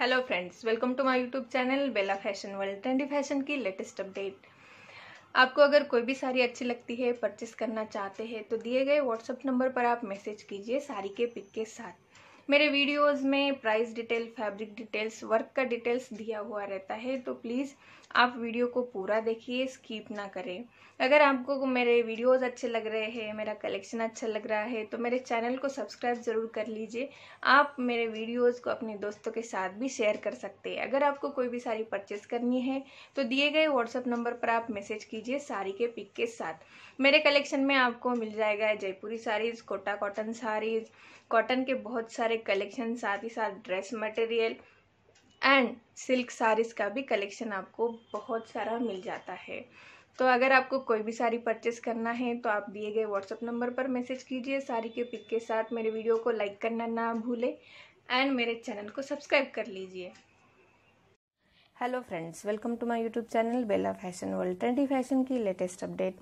hello friends welcome to my YouTube channel Bela Fashion World trendy fashion की latest update आपको अगर कोई भी साड़ी अच्छी लगती है परचेस करना चाहते हैं तो दिए गए व्हाट्सअप नंबर पर आप मैसेज कीजिए साड़ी के पिक के साथ मेरे वीडियोस में price detail fabric details work का डिटेल्स दिया हुआ रहता है तो प्लीज़ आप वीडियो को पूरा देखिए स्कीप ना करें अगर आपको मेरे वीडियोस अच्छे लग रहे हैं मेरा कलेक्शन अच्छा लग रहा है तो मेरे चैनल को सब्सक्राइब ज़रूर कर लीजिए आप मेरे वीडियोस को अपने दोस्तों के साथ भी शेयर कर सकते हैं अगर आपको कोई भी साड़ी परचेस करनी है तो दिए गए व्हाट्सअप नंबर पर आप मैसेज कीजिए साड़ी के पिक के साथ मेरे कलेक्शन में आपको मिल जाएगा जयपुरी साड़ीज़ कोटा कॉटन साड़ीज़ कॉटन के बहुत सारे कलेक्शन साथ ही साथ dress material and silk saris का भी कलेक्शन आपको बहुत सारा मिल जाता है तो अगर आपको कोई भी साड़ी परचेस करना है तो आप दिए गए व्हाट्सअप नंबर पर मैसेज कीजिए साड़ी के पिक के साथ मेरे वीडियो को लाइक करना ना भूले एंड मेरे चैनल को सब्सक्राइब कर लीजिए hello friends welcome to my YouTube channel Bela Fashion World trendy fashion की लेटेस्ट अपडेट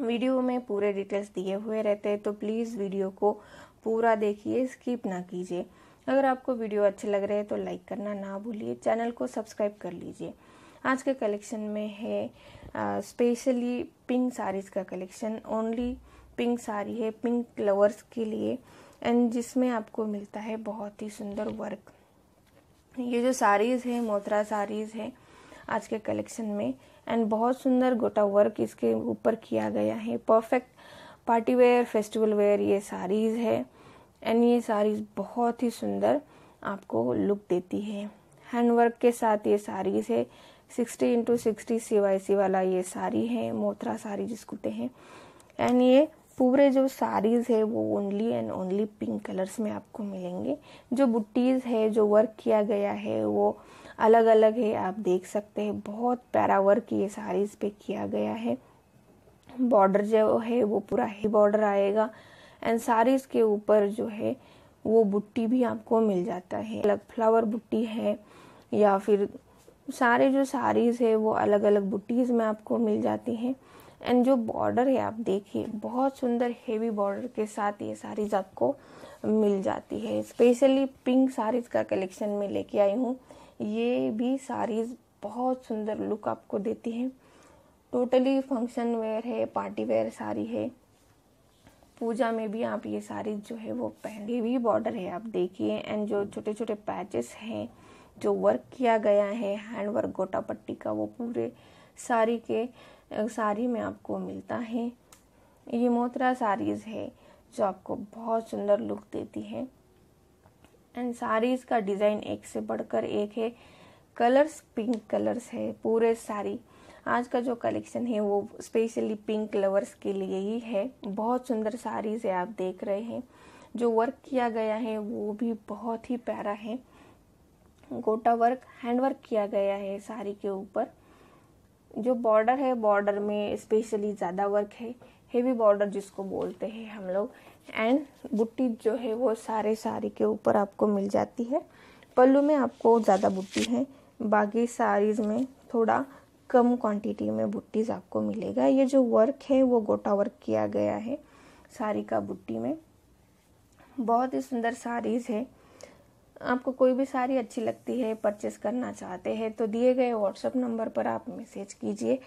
वीडियो में पूरे डिटेल्स दिए हुए रहते हैं तो प्लीज़ वीडियो को पूरा देखिए स्किप ना कीजिए अगर आपको वीडियो अच्छे लग रहे हैं तो लाइक करना ना भूलिए चैनल को सब्सक्राइब कर लीजिए आज के कलेक्शन में है स्पेशली पिंक साड़ीज़ का कलेक्शन ओनली पिंक साड़ी है पिंक लवर्स के लिए एंड जिसमें आपको मिलता है बहुत ही सुंदर वर्क ये जो साड़ीज़ है मोथरा साड़ीज़ है आज के कलेक्शन में एंड बहुत सुंदर गोटा वर्क इसके ऊपर किया गया है perfect party wear festival wear ये साड़ीज़ है एंड ये साड़ीज़ बहुत ही सुंदर आपको लुक देती है हैंड वर्क के साथ ये साड़ीज़ है सिक्सटी इंटू सिक्सटी सी वाला ये साड़ी है मोथरा साड़ी जिसको कहते हैं एंड ये पूरे जो साड़ीज़ है वो only and only pink colours में आपको मिलेंगे जो बुट्टीज़ है जो वर्क किया गया है वो अलग अलग है आप देख सकते हैं बहुत प्यारा वर्क ये साड़ीज़ पे किया गया है बॉर्डर जो है वो पूरा ही बॉर्डर आएगा एंड सारीज के ऊपर जो है वो बुट्टी भी आपको मिल जाता है अलग फ्लावर बुट्टी है या फिर सारे जो साड़ीज़ है वो अलग अलग बुटीज़ में आपको मिल जाती हैं एंड जो बॉर्डर है आप देखिए बहुत सुंदर हेवी बॉर्डर के साथ ये साड़ीज़ आपको मिल जाती है स्पेशली पिंक साड़ीज़ का कलेक्शन में लेके आई हूँ ये भी साड़ीज़ बहुत सुंदर लुक आपको देती है टोटली फंक्शन वेयर है पार्टी वेयर साड़ी है पूजा में भी आप ये सारी जो है वो पहले भी बॉर्डर है आप देखिए एंड जो छोटे छोटे पैचेस हैं जो वर्क किया गया है हैंड वर्क गोटा पट्टी का वो पूरे साड़ी के साड़ी में आपको मिलता है ये मोत्रा साड़ीज़ है जो आपको बहुत सुंदर लुक देती है एंड साड़ीज़ का डिज़ाइन एक से बढ़कर एक है कलर्स पिंक कलर्स है पूरे साड़ी आज का जो कलेक्शन है वो स्पेशली पिंक लवर्स के लिए ही है बहुत सुंदर साड़ीज है आप देख रहे हैं जो वर्क किया गया है वो भी बहुत ही प्यारा है गोटा वर्क हैंड वर्क किया गया है साड़ी के ऊपर जो बॉर्डर है बॉर्डर में स्पेशली ज़्यादा वर्क है हेवी बॉर्डर जिसको बोलते हैं हम लोग एंड बुट्टी जो है वो सारे साड़ी के ऊपर आपको मिल जाती है पल्लू में आपको ज़्यादा बुट्टी है बाकी साड़ीज़ में थोड़ा कम क्वांटिटी में बुट्टीज़ आपको मिलेगा ये जो वर्क है वो गोटा वर्क किया गया है साड़ी का बुट्टी में बहुत ही सुंदर साड़ीज़ है आपको कोई भी साड़ी अच्छी लगती है परचेस करना चाहते हैं तो दिए गए व्हाट्सएप नंबर पर आप मैसेज कीजिए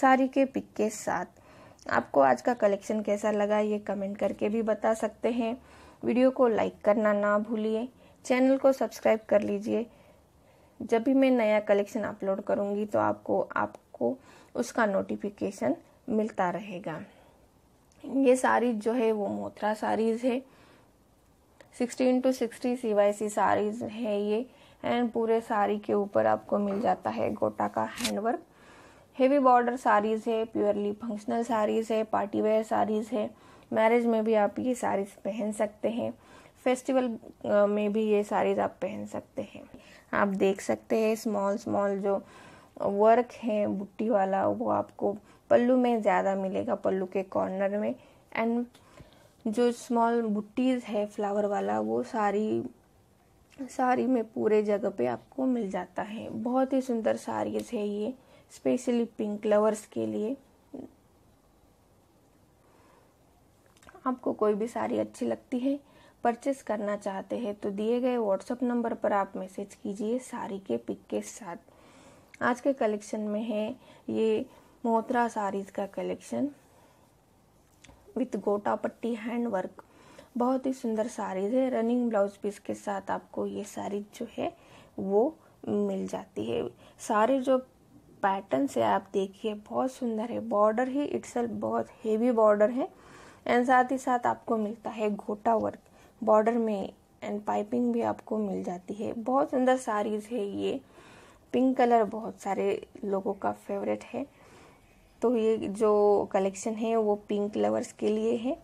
साड़ी के पिक के साथ आपको आज का कलेक्शन कैसा लगा ये कमेंट करके भी बता सकते हैं वीडियो को लाइक करना ना भूलिए चैनल को सब्सक्राइब कर लीजिए जब भी मैं नया कलेक्शन अपलोड करूँगी तो आपको आपको उसका नोटिफिकेशन मिलता रहेगा ये साड़ीज जो है वो मोथरा साड़ीज़ है sixteen to sixty C Y C saris है ये एंड पूरे साड़ी के ऊपर आपको मिल जाता है गोटा का हैंडवर्क हेवी बॉर्डर साड़ीज़ है प्योरली फंक्शनल साड़ीज़ है पार्टी वेयर साड़ीज़ है मैरिज में भी आप ये साड़ीज़ पहन सकते हैं फेस्टिवल में भी ये साड़ीज़ आप पहन सकते हैं आप देख सकते हैं स्मॉल स्मॉल जो वर्क है बुट्टी वाला वो आपको पल्लू में ज़्यादा मिलेगा पल्लू के कॉर्नर में एंड जो स्मॉल बुट्टीज़ है फ्लावर वाला वो सारी साड़ी में पूरे जगह पे आपको मिल जाता है बहुत ही सुंदर साड़ीज़ है ये स्पेशली पिंक लवर्स के लिए आपको कोई भी साड़ी अच्छी लगती है परचेस करना चाहते हैं तो दिए गए व्हाट्सएप नंबर पर आप मैसेज कीजिए साड़ी के पिक के साथ आज के कलेक्शन में है ये मोहतरा साड़ीज़ का कलेक्शन विथ गोटा पट्टी हैंड वर्क बहुत ही सुंदर साड़ीज़ है रनिंग ब्लाउज पीस के साथ आपको ये साड़ी जो है वो मिल जाती है सारे जो पैटर्न से आप देखिए बहुत सुंदर है बॉर्डर ही इट्स बहुत हेवी बॉर्डर है एंड साथ ही साथ आपको मिलता है घोटा वर्क बॉर्डर में एंड पाइपिंग भी आपको मिल जाती है बहुत सुंदर साड़ीज़ है ये पिंक कलर बहुत सारे लोगों का फेवरेट है तो ये जो कलेक्शन है वो पिंक लवर्स के लिए है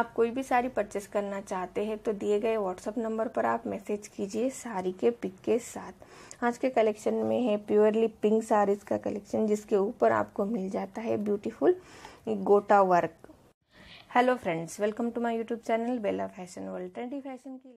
आप कोई भी साड़ी परचेस करना चाहते हैं तो दिए गए व्हाट्सअप नंबर पर आप मैसेज कीजिए साड़ी के पिक के साथ आज के कलेक्शन में है प्योरली पिंक साड़ीज़ का कलेक्शन जिसके ऊपर आपको मिल जाता है ब्यूटीफुल गोटा work hello friends welcome to my YouTube channel Bela Fashion World trendy fashion की